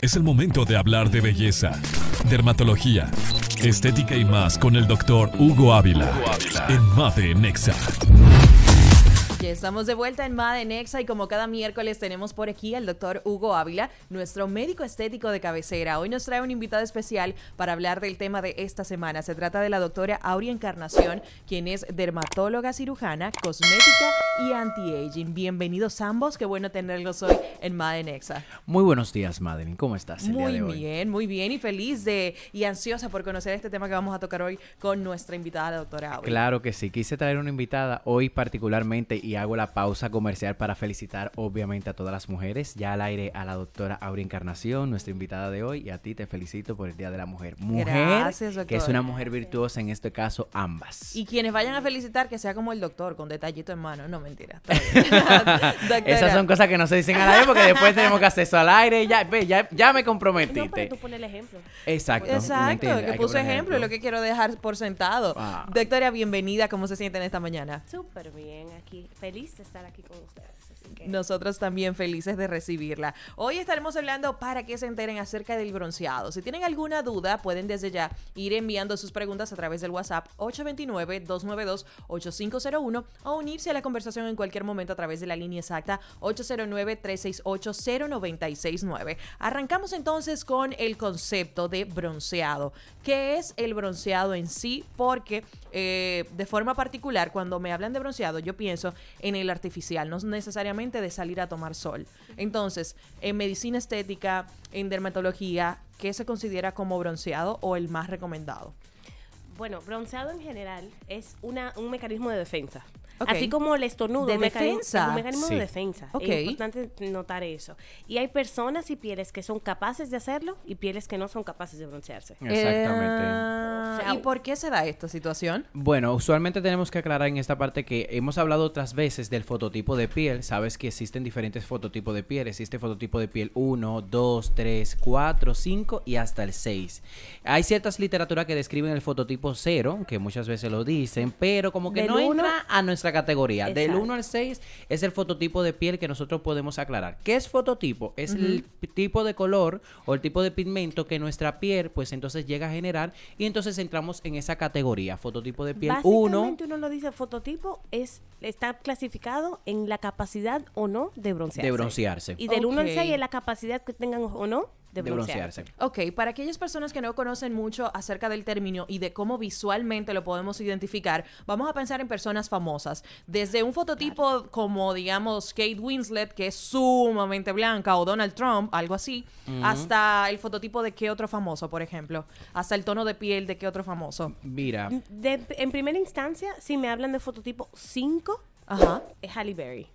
Es el momento de hablar de belleza, dermatología, estética y más con el doctor Hugo Ávila, en Made Nexa. Ya estamos de vuelta en Madenexa Exa y como cada miércoles tenemos por aquí al doctor Hugo Ávila, nuestro médico estético de cabecera. Hoy nos trae un invitado especial para hablar del tema de esta semana. Se trata de la doctora Auria Encarnación, quien es dermatóloga cirujana, cosmética y anti-aging. Bienvenidos ambos, qué bueno tenerlos hoy en Madenexa. Exa. Muy buenos días, Madeline. ¿Cómo estás? El muy bien, muy bien y feliz de y ansiosa por conocer este tema que vamos a tocar hoy con nuestra invitada, la doctora Auria. Claro que sí, quise traer una invitada hoy particularmente y hago la pausa comercial para felicitar obviamente a todas las mujeres, ya al aire a la doctora Aurea Encarnación, nuestra invitada de hoy, y a ti te felicito por el Día de la Mujer. Mujer, que es una mujer virtuosa, en este caso ambas. Y quienes vayan a felicitar, que sea como el doctor, con detallito en mano, no mentira. Esas son cosas que no se dicen al aire porque después tenemos que hacer eso al aire, ya, ya, me comprometiste. tú el ejemplo. Exacto. Exacto, que ejemplo, lo que quiero dejar por sentado. Ah. Doctora, bienvenida, ¿cómo se sienten esta mañana? Súper bien aquí feliz de estar aquí con ustedes. Nosotros también felices de recibirla. Hoy estaremos hablando para que se enteren acerca del bronceado. Si tienen alguna duda, pueden desde ya ir enviando sus preguntas a través del WhatsApp 829-292-8501 o unirse a la conversación en cualquier momento a través de la línea exacta 809-368-0969. Arrancamos entonces con el concepto de bronceado. ¿Qué es el bronceado en sí? Porque eh, de forma particular, cuando me hablan de bronceado, yo pienso en el artificial, no necesariamente de salir a tomar sol. Entonces, en medicina estética, en dermatología, ¿qué se considera como bronceado o el más recomendado? Bueno, bronceado en general es un mecanismo de defensa. Así como el estornudo. De un defensa. mecanismo de defensa. Es importante notar eso. Y hay personas y pieles que son capaces de hacerlo y pieles que no son capaces de broncearse. Eh, Exactamente. Ah, ¿Y por qué se da esta situación? Bueno, usualmente tenemos que aclarar en esta parte que hemos hablado otras veces del fototipo de piel. Sabes que existen diferentes fototipos de piel. Existe fototipo de piel 1, 2, 3, 4, 5 y hasta el 6. Hay ciertas literaturas que describen el fototipo 0, que muchas veces lo dicen, pero como que no entra a nuestra categoría. Del 1 al 6 es el fototipo de piel que nosotros podemos aclarar. ¿Qué es fototipo? Es el tipo de color o el tipo de pigmento que nuestra piel, pues entonces llega a generar y entonces entramos en esa categoría. Fototipo de piel 1. Básicamente uno, lo dice fototipo es está clasificado en la capacidad o no de broncearse. Y del 1 al 6 es la capacidad que tengan o no de, Ok, para aquellas personas que no conocen mucho acerca del término y de cómo visualmente lo podemos identificar, vamos a pensar en personas famosas. Desde un fototipo como, digamos, Kate Winslet, que es sumamente blanca, o Donald Trump, algo así, hasta el fototipo de qué otro famoso, por ejemplo, hasta el tono de piel de qué otro famoso. Mira. en primera instancia, si me hablan de fototipo 5, Ajá. Es Halle Berry.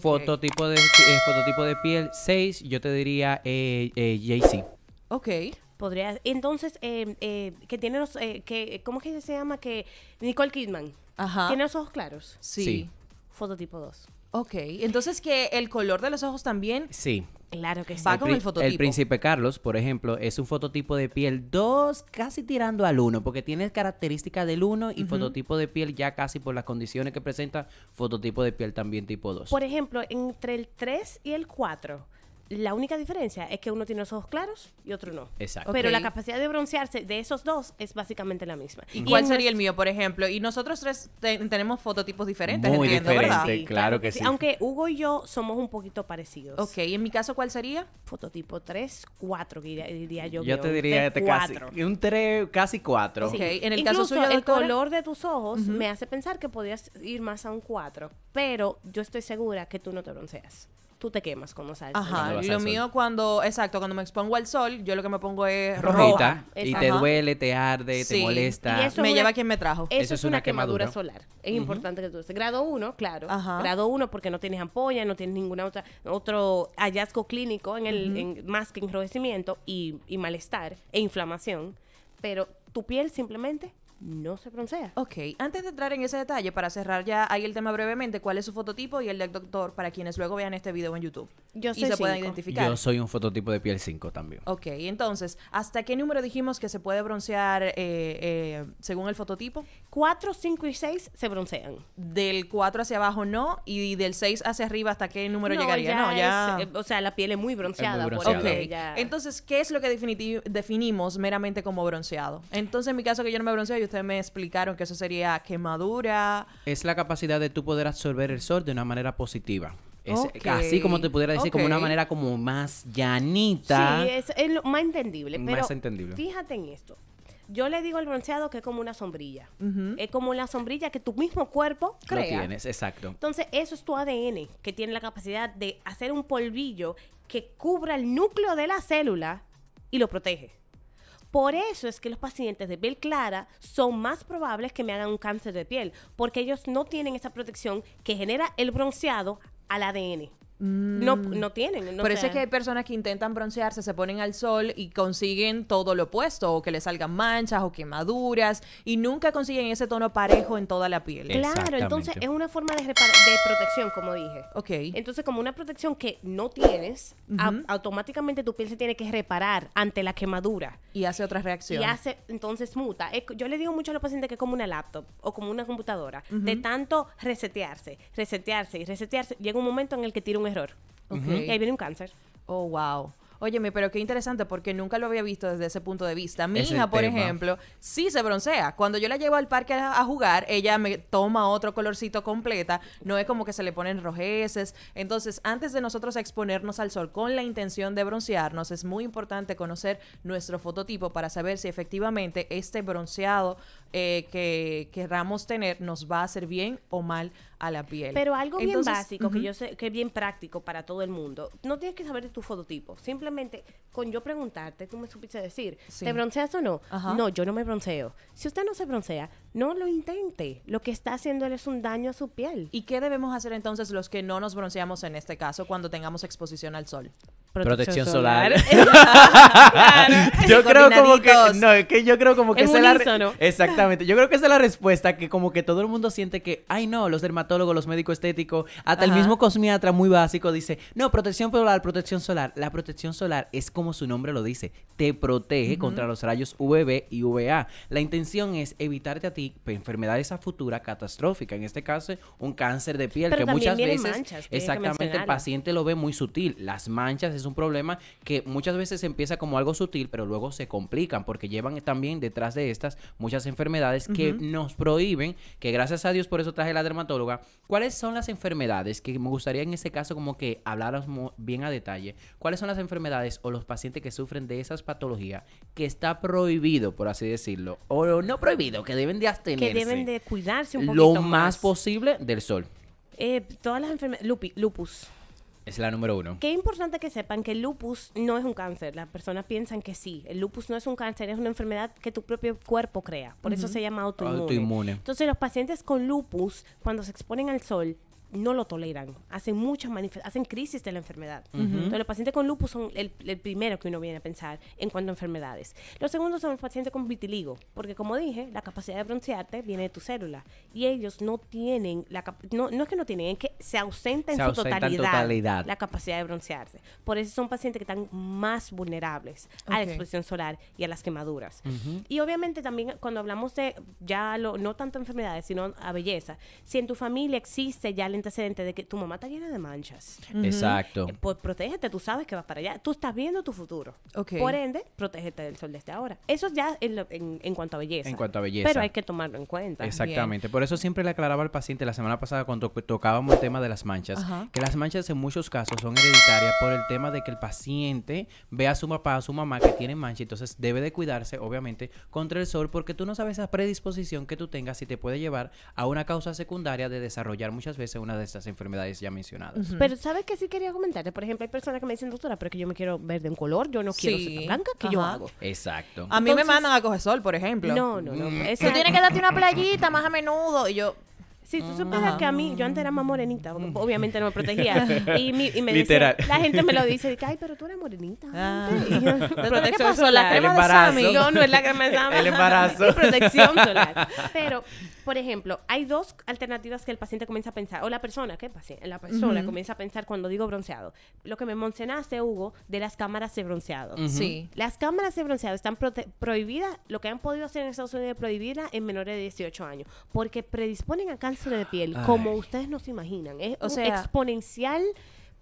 fototipo, de, eh, fototipo de piel 6, yo te diría eh, eh, Jay-Z. Ok. Podría, entonces, eh, que tiene los, que, ¿cómo que se llama? que Nicole Kidman. Ajá. Tiene los ojos claros. sí. Fototipo 2. Ok, entonces que el color de los ojos también Sí. Claro que sí. va con el fototipo. El príncipe Carlos, por ejemplo, es un fototipo de piel 2, casi tirando al 1, porque tiene características del 1 y fototipo de piel ya casi por las condiciones que presenta, fototipo de piel también tipo 2. Por ejemplo, entre el 3 y el 4 la única diferencia es que uno tiene los ojos claros y otro no. Exacto. Pero la capacidad de broncearse de esos dos es básicamente la misma. ¿Y, cuál sería el mío, por ejemplo? Y nosotros tres tenemos fototipos diferentes, Muy entiendo, claro que sí. Aunque Hugo y yo somos un poquito parecidos. Ok, ¿y en mi caso cuál sería? Fototipo 3, 4, diría, yo. Yo te diría este casi. Un 3, casi 4. en el Incluso caso el color de tus ojos me hace pensar que podrías ir más a un 4, pero yo estoy segura que tú no te bronceas tú te quemas como sal. Ajá, lo mío cuando, exacto, cuando me expongo al sol, yo lo que me pongo es rojita. Y te duele, te arde, te molesta. Eso me lleva quien me trajo. Eso, es una, quemadura. solar. Es importante que tú estés. Grado 1, claro. Grado 1 porque no tienes ampolla, no tienes ninguna otra otro hallazgo clínico en el más que enrojecimiento y, y malestar e inflamación, pero tu piel simplemente no se broncea. Ok, antes de entrar en ese detalle, para cerrar ya ahí el tema brevemente, ¿cuál es su fototipo y el del doctor para quienes luego vean este video en YouTube? Yo soy se identificar. Yo soy un fototipo de piel 5 también. Ok, entonces, ¿hasta qué número dijimos que se puede broncear eh, eh, según el fototipo? 4, 5 y 6 se broncean. Del 4 hacia abajo no, y del 6 hacia arriba, ¿hasta qué número llegaría? no, ya. Eh, o sea, la piel es muy bronceada. Entonces, ¿qué es lo que definimos meramente como bronceado? Entonces, en mi caso, que yo no me bronceo, yo ustedes me explicaron que eso sería quemadura. Es la capacidad de tú poder absorber el sol de una manera positiva. Es Así como te pudiera decir, como una manera como más llanita. Sí, es, lo más entendible. Pero más entendible. Fíjate en esto. Yo le digo al bronceado que es como una sombrilla. Es como la sombrilla que tu mismo cuerpo crea. Lo tienes, exacto. Entonces, eso es tu ADN, que tiene la capacidad de hacer un polvillo que cubra el núcleo de la célula y lo protege. Por eso es que los pacientes de piel clara son más probables que me hagan un cáncer de piel, porque ellos no tienen esa protección que genera el bronceado al ADN. No, mm. no tienen. No es que hay personas que intentan broncearse, se ponen al sol y consiguen todo lo opuesto, o que le salgan manchas o quemaduras, y nunca consiguen ese tono parejo en toda la piel. Claro, entonces es una forma de, de, protección, como dije. Ok. Entonces, como una protección que no tienes, automáticamente tu piel se tiene que reparar ante la quemadura. Y hace otra reacción. Y hace, entonces muta. Yo le digo mucho a los pacientes que es como una laptop o como una computadora. De tanto resetearse, resetearse y resetearse, llega un momento en el que tira un error. ahí viene un cáncer. Oh, wow. Óyeme, pero qué interesante porque nunca lo había visto desde ese punto de vista. Mi hija, por ejemplo, sí se broncea. Cuando yo la llevo al parque a, jugar, ella me toma otro colorcito completa. No es como que se le ponen rojeces. Entonces, antes de nosotros exponernos al sol con la intención de broncearnos, es muy importante conocer nuestro fototipo para saber si efectivamente este bronceado eh, que queramos tener nos va a hacer bien o mal a la piel. Pero algo bien básico, que yo sé que es bien práctico para todo el mundo. No tienes que saber de tu fototipo. Simplemente con yo preguntarte, tú me supiste decir, ¿te bronceas o no? No, yo no me bronceo. Si usted no se broncea, no lo intente. Lo que está haciendo es un daño a su piel. ¿Y qué debemos hacer entonces los que no nos bronceamos en este caso cuando tengamos exposición al sol? protección, solar. yo creo como que no, es que yo creo como que es la exactamente. Yo creo que esa es la respuesta que como que todo el mundo siente que, ay no, los dermatólogos, los médicos estéticos, hasta el mismo cosmiatra muy básico dice, "No, protección solar, protección solar." La protección solar es como su nombre lo dice, te protege contra los rayos UVB y UVA. La intención es evitarte a ti enfermedades a futura catastrófica, en este caso un cáncer de piel que muchas veces exactamente el paciente lo ve muy sutil, las manchas es un problema que muchas veces empieza como algo sutil, pero luego se complican porque llevan también detrás de estas muchas enfermedades que nos prohíben, que gracias a Dios por eso traje la dermatóloga. ¿Cuáles son las enfermedades que me gustaría en ese caso como que habláramos bien a detalle? ¿Cuáles son las enfermedades o los pacientes que sufren de esas patologías que está prohibido, por así decirlo, o no prohibido, que deben de abstenerse? Que deben de cuidarse un poquito lo más, posible del sol. Eh, todas las enfermedades, lupus es la número uno. Qué importante que sepan que el lupus no es un cáncer. Las personas piensan que sí. El lupus no es un cáncer, es una enfermedad que tu propio cuerpo crea. Por eso se llama autoinmune. autoinmune. Entonces, los pacientes con lupus, cuando se exponen al sol, no lo toleran, hacen muchas hacen crisis de la enfermedad. Entonces, los pacientes con lupus son el, primero que uno viene a pensar en cuanto a enfermedades. Los segundos son los pacientes con vitiligo, porque como dije, la capacidad de broncearte viene de tu célula y ellos no tienen la no, es que no tienen, es que se ausenta en su totalidad, la capacidad de broncearse. Por eso son pacientes que están más vulnerables a la exposición solar y a las quemaduras. Y obviamente también cuando hablamos de ya lo, no tanto enfermedades, sino a belleza, si en tu familia existe ya la antecedente de que tu mamá está llena de manchas. Exacto. Eh, pues protégete, tú sabes que vas para allá. Tú estás viendo tu futuro. Por ende, protégete del sol desde ahora. Eso ya en, en, cuanto a belleza. En cuanto a belleza. Pero hay que tomarlo en cuenta. Exactamente. Por eso siempre le aclaraba al paciente la semana pasada cuando tocábamos el tema de las manchas, que las manchas en muchos casos son hereditarias por el tema de que el paciente ve a su papá, a su mamá que tiene mancha, entonces debe de cuidarse, obviamente, contra el sol, porque tú no sabes esa predisposición que tú tengas y te puede llevar a una causa secundaria de desarrollar muchas veces una de estas enfermedades ya mencionadas. Pero ¿sabes qué sí quería comentarte? Por ejemplo, hay personas que me dicen, doctora, pero que yo me quiero ver de un color, yo no quiero ser blanca, ¿qué yo hago? Exacto. A mí me mandan a coger sol, por ejemplo. No, no, no. Mm. Pues, Tú tienes que darte una playita más a menudo. Y yo, si tú mm. supieras que a mí, yo antes era más morenita, mm. obviamente no me protegía. Y, me Literal. la gente me lo dice, ay, pero tú eres morenita. Ah. Y Solar. ¿La crema No, no es la crema de Sammy. El embarazo. protección solar. Pero, por ejemplo, hay dos alternativas que el paciente comienza a pensar, o la persona, ¿qué paciente? La persona comienza a pensar cuando digo bronceado. Lo que me mencionaste, Hugo, de las cámaras de bronceado. Sí. Las cámaras de bronceado están prohibidas, lo que han podido hacer en Estados Unidos es prohibirla en menores de 18 años, porque predisponen a cáncer de piel, como ustedes no imaginan. Es o sea, exponencial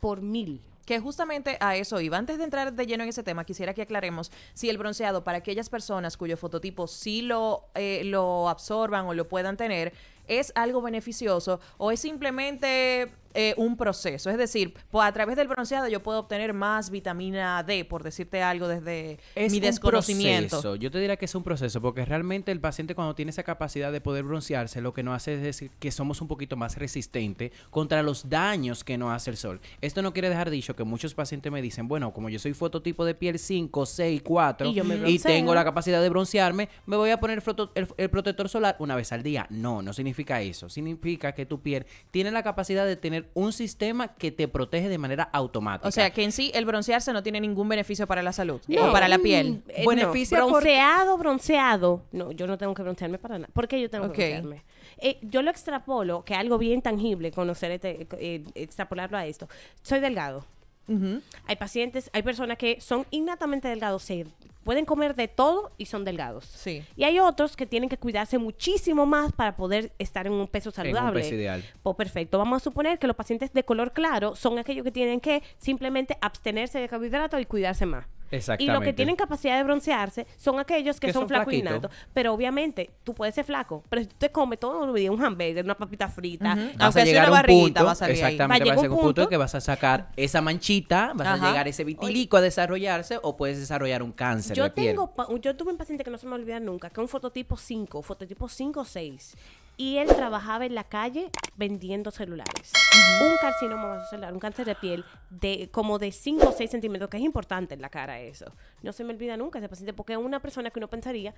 por mil. Que justamente a eso iba. Antes de entrar de lleno en ese tema, quisiera que aclaremos si el bronceado para aquellas personas cuyo fototipo sí lo, eh, lo absorban o lo puedan tener, es algo beneficioso o es simplemente eh, un proceso. Es decir, a través del bronceado yo puedo obtener más vitamina D, por decirte algo desde es mi un desconocimiento. Proceso. Yo te diría que es un proceso, porque realmente el paciente cuando tiene esa capacidad de poder broncearse, lo que nos hace es decir que somos un poquito más resistentes contra los daños que nos hace el sol. Esto no quiere dejar dicho que muchos pacientes me dicen, bueno, como yo soy fototipo de piel 5, 6, 4 y, tengo la capacidad de broncearme, me voy a poner el protector solar una vez al día. No, no significa eso. Significa que tu piel tiene la capacidad de tener un sistema que te protege de manera automática. O sea, que en sí el broncearse no tiene ningún beneficio para la salud o para la piel. Mm, eh, bronceado, bronceado. No, yo no tengo que broncearme para nada. ¿Por qué yo tengo que broncearme? Eh, yo lo extrapolo, que algo bien tangible, conocer este, eh, extrapolarlo a esto. Soy delgado. Hay pacientes, hay personas que son innatamente delgados, se pueden comer de todo y son delgados. Sí. Y hay otros que tienen que cuidarse muchísimo más para poder estar en un peso saludable. En ideal. Pues perfecto. Vamos a suponer que los pacientes de color claro son aquellos que tienen que simplemente abstenerse de carbohidratos y cuidarse más. Y los que tienen capacidad de broncearse son aquellos que, son, flacos Pero obviamente, tú puedes ser flaco, pero si tú te comes todo no día un hamburger, una papita frita, aunque sea una barrita, vas a salir Exactamente, a un punto que vas a sacar esa manchita, vas a llegar ese vitilico a desarrollarse o puedes desarrollar un cáncer yo yo tuve un paciente que no se me olvida nunca, que es un fototipo 5, fototipo 5 o 6 y él trabajaba en la calle vendiendo celulares. Un carcinoma celular, un cáncer de piel de como de 5 o 6 centímetros, que es importante en la cara eso. No se me olvida nunca ese paciente, porque es una persona que uno pensaría,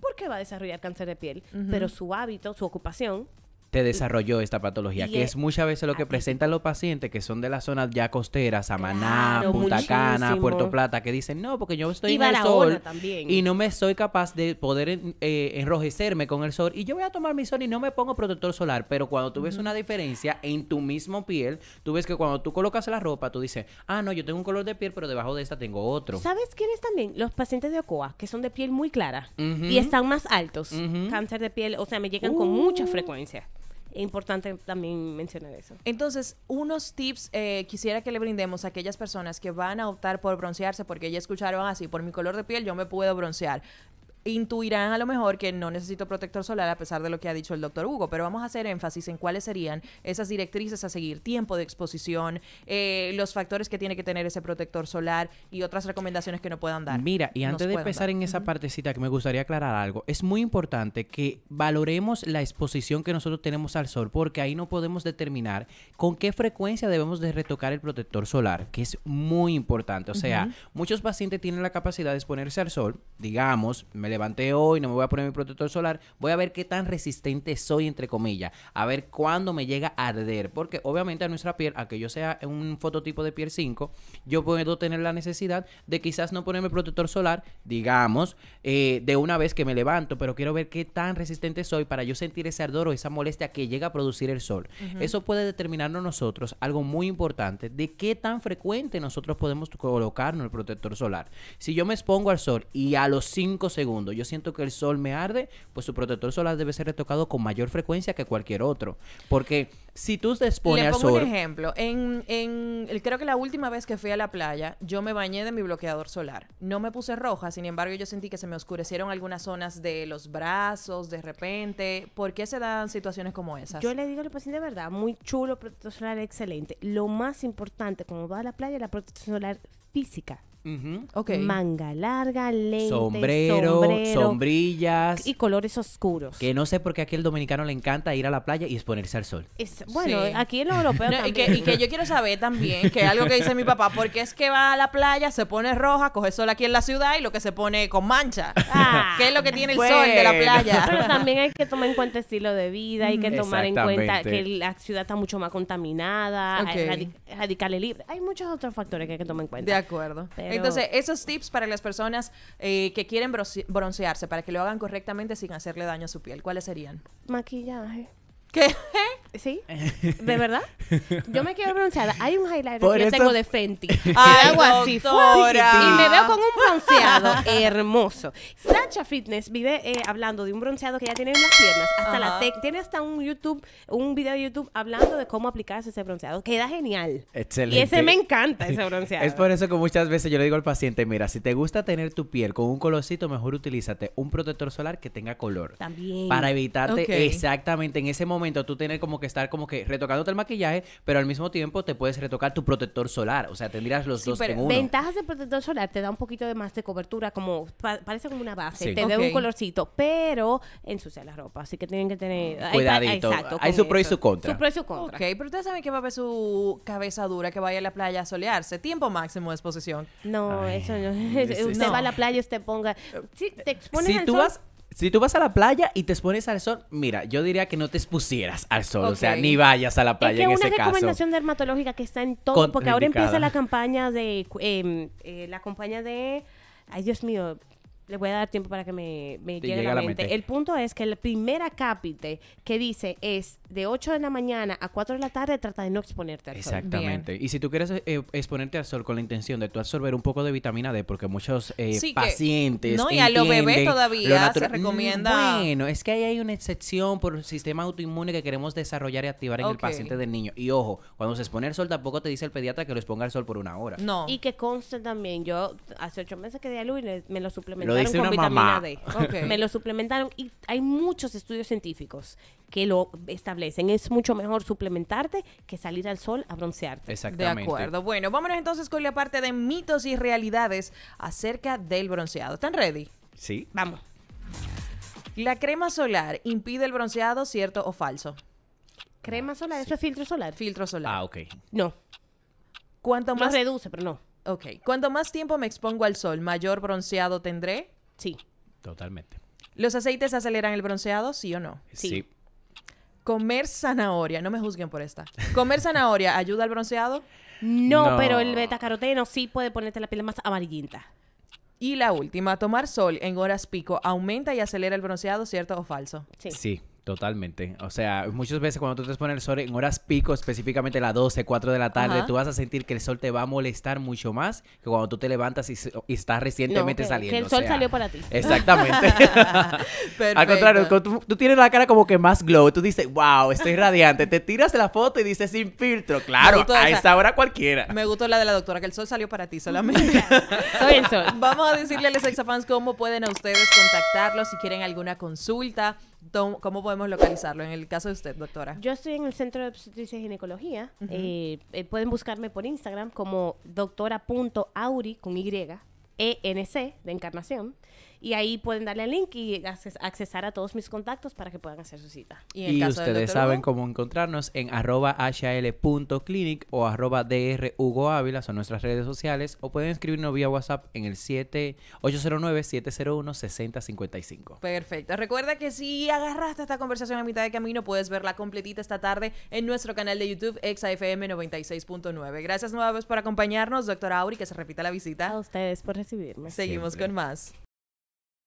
¿por qué va a desarrollar cáncer de piel? Pero su hábito, su ocupación, te desarrolló esta patología, que es muchas veces lo que presentan los pacientes que son de las zonas ya costeras, Samaná, Punta Cana, Puerto Plata, que dicen, no, porque yo estoy en el sol y no me soy capaz de poder eh, enrojecerme con el sol y yo voy a tomar mi sol y no me pongo protector solar, pero cuando tú ves una diferencia en tu mismo piel, tú ves que cuando tú colocas la ropa, tú dices, ah, no, yo tengo un color de piel, pero debajo de esta tengo otro. ¿Sabes quiénes también? Los pacientes de OCOA, que son de piel muy clara y están más altos, cáncer de piel, o sea, me llegan con uh. mucha frecuencia. Es importante también mencionar eso. Entonces, unos tips eh, quisiera que le brindemos a aquellas personas que van a optar por broncearse porque ya escucharon así, por mi color de piel yo me puedo broncear intuirán a lo mejor que no necesito protector solar a pesar de lo que ha dicho el doctor Hugo, pero vamos a hacer énfasis en cuáles serían esas directrices a seguir, tiempo de exposición, eh, los factores que tiene que tener ese protector solar y otras recomendaciones que no puedan dar. Mira, y antes de empezar en esa partecita que me gustaría aclarar algo, es muy importante que valoremos la exposición que nosotros tenemos al sol porque ahí no podemos determinar con qué frecuencia debemos de retocar el protector solar, que es muy importante. O sea, muchos pacientes tienen la capacidad de exponerse al sol, digamos, me levanté hoy, no me voy a poner mi protector solar, voy a ver qué tan resistente soy, entre comillas, a ver cuándo me llega a arder, porque obviamente a nuestra piel, que yo sea un fototipo de piel 5, yo puedo tener la necesidad de quizás no ponerme protector solar, digamos, eh, de una vez que me levanto, pero quiero ver qué tan resistente soy para yo sentir ese ardor o esa molestia que llega a producir el sol. Eso puede determinarnos nosotros algo muy importante de qué tan frecuente nosotros podemos colocarnos el protector solar. Si yo me expongo al sol y a los 5 segundos, yo siento que el sol me arde, pues su protector solar debe ser retocado con mayor frecuencia que cualquier otro. Porque si tú te expones Le un ejemplo. En, en, creo que la última vez que fui a la playa, yo me bañé de mi bloqueador solar. No me puse roja, sin embargo, yo sentí que se me oscurecieron algunas zonas de los brazos de repente. ¿Por qué se dan situaciones como esas? Yo le digo al paciente, de verdad, muy chulo, protector solar excelente. Lo más importante cuando va a la playa es la protección solar física okay. Manga larga, lentes, sombrero, sombrillas. Y colores oscuros. Que no sé por qué aquí el dominicano le encanta ir a la playa y exponerse al sol. bueno, aquí en los europeos Y que, yo quiero saber también, que algo que dice mi papá, porque es que va a la playa, se pone roja, coge sol aquí en la ciudad y lo que se pone con mancha. Ah, que es lo que tiene el sol de la playa. Pero también hay que tomar en cuenta el estilo de vida, hay que tomar en cuenta que la ciudad está mucho más contaminada, hay radicales libres. Hay muchos otros factores que hay que tomar en cuenta. De acuerdo. Pero entonces, esos tips para las personas eh, que quieren broncearse, para que lo hagan correctamente sin hacerle daño a su piel, ¿cuáles serían? Maquillaje. ¿Qué? ¿Sí? ¿De verdad? Yo me quiero bronceada. Hay un highlighter que yo tengo de Fenty. Algo así. Y me veo con un bronceado hermoso. Sacha Fitness vive eh, hablando de un bronceado que ya tiene unas piernas. Hasta la la tiene hasta un YouTube, un video de YouTube hablando de cómo aplicarse ese bronceado. Queda genial. Excelente. Y ese me encanta, ese bronceado. Es por eso que muchas veces yo le digo al paciente, mira, si te gusta tener tu piel con un colorcito, mejor utilízate un protector solar que tenga color. También. Para evitarte exactamente en ese momento tú tienes como que estar como que retocándote el maquillaje, pero al mismo tiempo te puedes retocar tu protector solar. O sea, tendrías los dos en uno. Ventajas del protector solar te da un poquito de más de cobertura, como parece como una base, te da un colorcito, pero ensucia la ropa. Así que tienen que tener. Cuidadito. Hay, su pro y su contra. Su Ok, pero ustedes saben que va a ver su cabeza dura que vaya a la playa a solearse. Tiempo máximo de exposición. No, eso no. usted va a la playa y usted ponga. te si tú vas si tú vas a la playa y te expones al sol, mira, yo diría que no te expusieras al sol, o sea, ni vayas a la playa en ese caso. Es una recomendación dermatológica que está en todo, porque ahora empieza la campaña de em, eh, la campaña de ay Dios mío, le voy a dar tiempo para que me, llegue a la, mente. El punto es que el primer acápite que dice es de 8 de la mañana a 4 de la tarde, trata de no exponerte al sol. Exactamente. Y si tú quieres eh, exponerte al sol con la intención de tú absorber un poco de vitamina D, porque muchos eh, pacientes. no, y a los bebés todavía se recomienda. Mm, bueno, es que ahí hay una excepción por el sistema autoinmune que queremos desarrollar y activar en el paciente del niño. Y ojo, cuando se expone al sol, tampoco te dice el pediatra que lo exponga al sol por una hora. No. Y que conste también, yo hace 8 meses que di a y me lo suplementé. Me lo suplementaron y hay muchos estudios científicos que lo establecen. Es mucho mejor suplementarte que salir al sol a broncearte. Exactamente. De acuerdo. Bueno, vámonos entonces con la parte de mitos y realidades acerca del bronceado. ¿Están ready? Sí. Vamos. ¿La crema solar impide el bronceado, cierto o falso? Crema solar, eso es filtro solar. Filtro solar. Ah, ok. No. Cuanto más. reduce, pero no. Ok. Cuanto más tiempo me expongo al sol, mayor bronceado tendré. Sí. Totalmente. ¿Los aceites aceleran el bronceado, sí o no? Sí. Comer zanahoria, no me juzguen por esta. ¿Comer zanahoria ayuda al bronceado? No, pero el betacaroteno sí puede ponerte la piel más amarillenta. Y la última, tomar sol en horas pico aumenta y acelera el bronceado, ¿cierto o falso? Sí. Sí. Totalmente. O sea, muchas veces cuando tú te pones el sol en horas pico, específicamente las 12, 4 de la tarde, tú vas a sentir que el sol te va a molestar mucho más que cuando tú te levantas y, estás recientemente saliendo. Que el sol salió para ti. Exactamente. Al contrario, tú, tienes la cara como que más glow. Tú dices, wow, estoy radiante. te tiras la foto y dices sin filtro. Claro, a esa hora cualquiera. Me gustó la de la doctora, que el sol salió para ti solamente. Soy el Vamos a decirle a los exafans cómo pueden a ustedes contactarlos si quieren alguna consulta ¿Cómo podemos localizarlo en el caso de usted, doctora? Yo estoy en el Centro de Obstetricia y Ginecología. Eh, eh, pueden buscarme por Instagram como doctora.auri con Y, ENC de encarnación y ahí pueden darle el link y accesar a todos mis contactos para que puedan hacer su cita. Y, ustedes saben cómo encontrarnos en arroba hl.clinic o arroba dr son nuestras redes sociales, o pueden escribirnos vía WhatsApp en el 7809 701 6055 Perfecto. Recuerda que si agarraste esta conversación a mitad de camino, puedes verla completita esta tarde en nuestro canal de YouTube exafm 96.9. Gracias nuevamente por acompañarnos, doctora Auri, que se repita la visita. A ustedes por recibirnos. Seguimos con más.